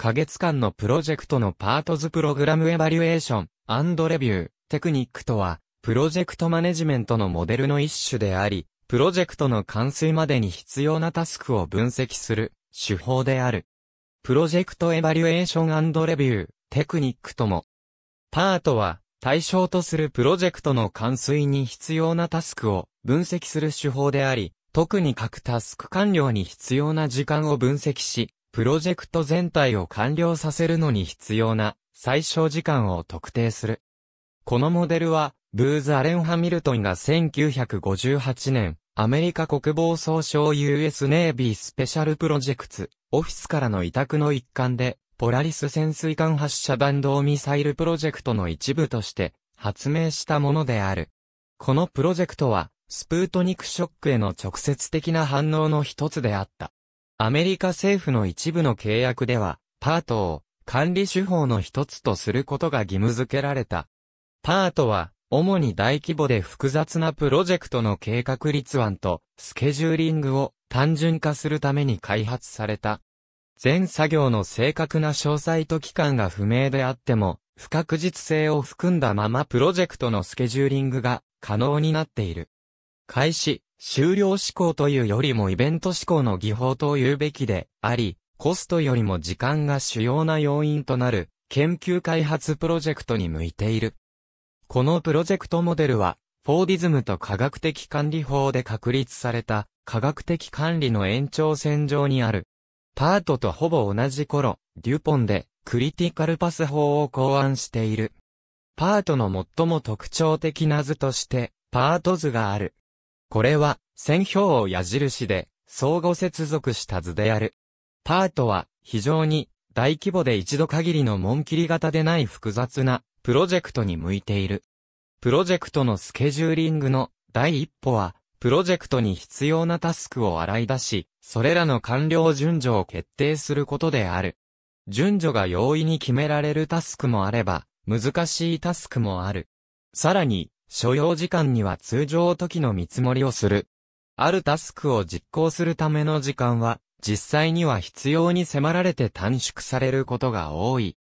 花月間のプロジェクトのパートズプログラムエバリュエーションレビュー、テクニックとは、プロジェクトマネジメントのモデルの一種であり、プロジェクトの完遂までに必要なタスクを分析する手法である。プロジェクトエバリュエーションレビュー、テクニックとも。パートは、対象とするプロジェクトの完遂に必要なタスクを分析する手法であり、特に各タスク完了に必要な時間を分析し、プロジェクト全体を完了させるのに必要な最小時間を特定する。このモデルは、ブーズ・アレン・ハミルトンが1958年、アメリカ国防総省 US ネイビースペシャルプロジェクツ、オフィスからの委託の一環で、ポラリス潜水艦発射弾道ミサイルプロジェクトの一部として発明したものである。このプロジェクトは、スプートニクショックへの直接的な反応の一つであった。アメリカ政府の一部の契約では、パートを管理手法の一つとすることが義務付けられた。パートは、主に大規模で複雑なプロジェクトの計画立案とスケジューリングを単純化するために開発された。全作業の正確な詳細と期間が不明であっても、不確実性を含んだままプロジェクトのスケジューリングが可能になっている。開始、終了思考というよりもイベント思考の技法と言うべきであり、コストよりも時間が主要な要因となる研究開発プロジェクトに向いている。このプロジェクトモデルは、フォーディズムと科学的管理法で確立された科学的管理の延長線上にある。パートとほぼ同じ頃、デュポンでクリティカルパス法を考案している。パートの最も特徴的な図として、パート図がある。これは、線表を矢印で、相互接続した図である。パートは、非常に、大規模で一度限りの門切り型でない複雑な、プロジェクトに向いている。プロジェクトのスケジューリングの第一歩は、プロジェクトに必要なタスクを洗い出し、それらの完了順序を決定することである。順序が容易に決められるタスクもあれば、難しいタスクもある。さらに、所要時間には通常時の見積もりをする。あるタスクを実行するための時間は、実際には必要に迫られて短縮されることが多い。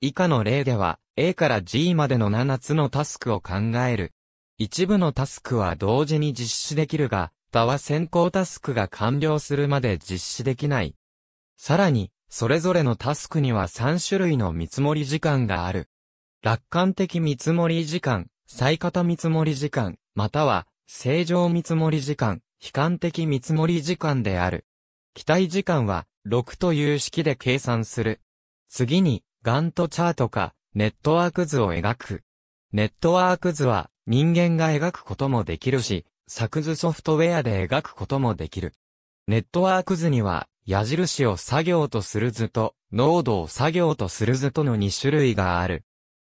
以下の例では、A から G までの7つのタスクを考える。一部のタスクは同時に実施できるが、他は先行タスクが完了するまで実施できない。さらに、それぞれのタスクには3種類の見積もり時間がある。楽観的見積もり時間、最型見積もり時間、または、正常見積もり時間、悲観的見積もり時間である。期待時間は、6という式で計算する。次に、ガントチャートか、ネットワーク図を描く。ネットワーク図は、人間が描くこともできるし、作図ソフトウェアで描くこともできる。ネットワーク図には、矢印を作業とする図と、濃度を作業とする図との2種類がある。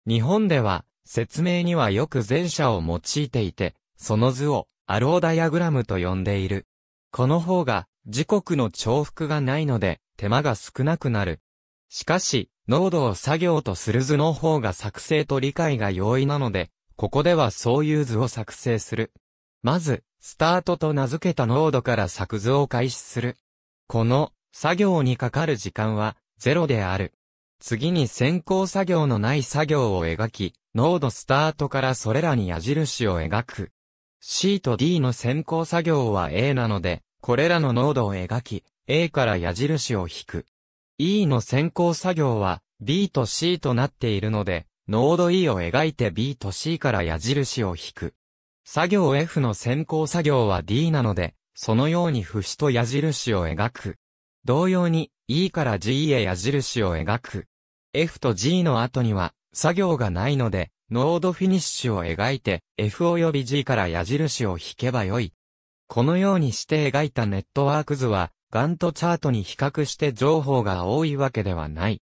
日本では、説明にはよく前者を用いていて、その図をアローダイアグラムと呼んでいる。この方が時刻の重複がないので手間が少なくなる。しかし、濃度を作業とする図の方が作成と理解が容易なので、ここではそういう図を作成する。まず、スタートと名付けた濃度から作図を開始する。この作業にかかる時間はゼロである。次に先行作業のない作業を描き、ノードスタートからそれらに矢印を描く。C と D の先行作業は A なので、これらのノードを描き、A から矢印を引く。E の先行作業は B と C となっているので、ノード E を描いて B と C から矢印を引く。作業 F の先行作業は D なので、そのように節と矢印を描く。同様に E から G へ矢印を描く。F と G の後には、作業がないので、ノードフィニッシュを描いて、F 及び G から矢印を引けばよい。このようにして描いたネットワーク図は、ガントチャートに比較して情報が多いわけではない。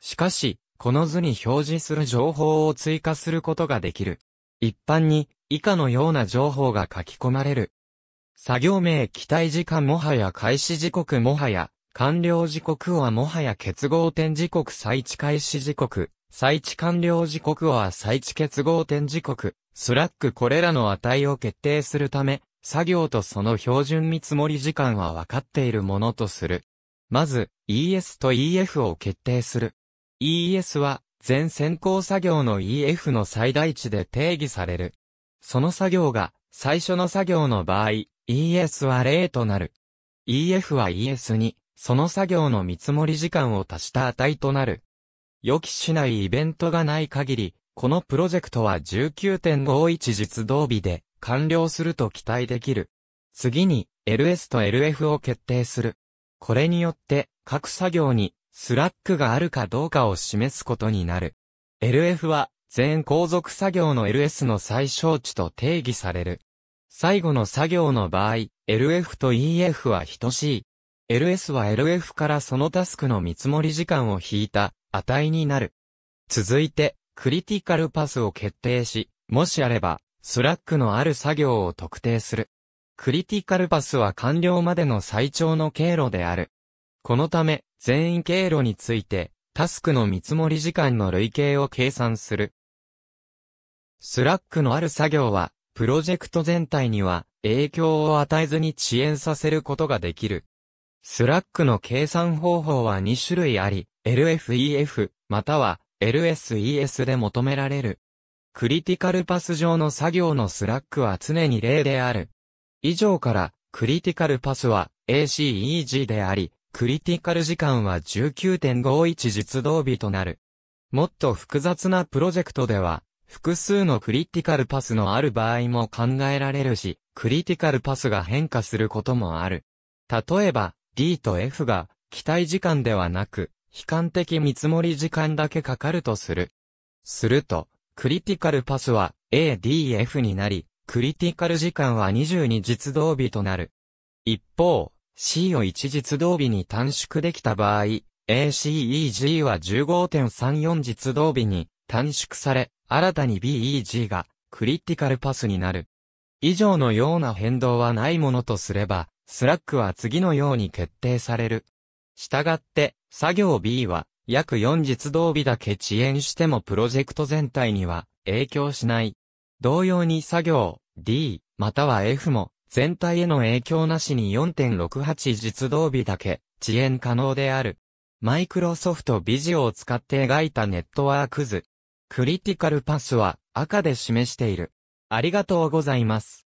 しかし、この図に表示する情報を追加することができる。一般に、以下のような情報が書き込まれる。作業名期待時間もはや開始時刻もはや、完了時刻はもはや結合点時刻再置開始時刻、再置完了時刻は再置結合点時刻、スラックこれらの値を決定するため、作業とその標準見積もり時間は分かっているものとする。まず、ES と EF を決定する。ES は、全先行作業の EF の最大値で定義される。その作業が、最初の作業の場合、ES は0となる。EF は ES に、その作業の見積もり時間を足した値となる。予期しないイベントがない限り、このプロジェクトは19.51実動日で完了すると期待できる。次に LS と LF を決定する。これによって各作業にスラックがあるかどうかを示すことになる。LF は全後続作業の LS の最小値と定義される。最後の作業の場合、LF と EF は等しい。LS は LF からそのタスクの見積もり時間を引いた値になる。続いて、クリティカルパスを決定し、もしあれば、スラックのある作業を特定する。クリティカルパスは完了までの最長の経路である。このため、全員経路について、タスクの見積もり時間の累計を計算する。スラックのある作業は、プロジェクト全体には影響を与えずに遅延させることができる。スラックの計算方法は2種類あり、LFEF、または LSES で求められる。クリティカルパス上の作業のスラックは常に0である。以上から、クリティカルパスは ACEG であり、クリティカル時間は19.51実動日となる。もっと複雑なプロジェクトでは、複数のクリティカルパスのある場合も考えられるし、クリティカルパスが変化することもある。例えば、D と F が、期待時間ではなく、悲観的見積もり時間だけかかるとする。すると、クリティカルパスは A、D、F になり、クリティカル時間は22実動日となる。一方、C を1実動日に短縮できた場合、A、C、E、G は15.34実動日に短縮され、新たに B、E、G がクリティカルパスになる。以上のような変動はないものとすれば、スラックは次のように決定される。したがって、作業 B は、約4日同日だけ遅延してもプロジェクト全体には影響しない。同様に作業 D または F も全体への影響なしに4.68日同日だけ遅延可能である。マイクロソフトビジオを使って描いたネットワーク図。クリティカルパスは赤で示している。ありがとうございます。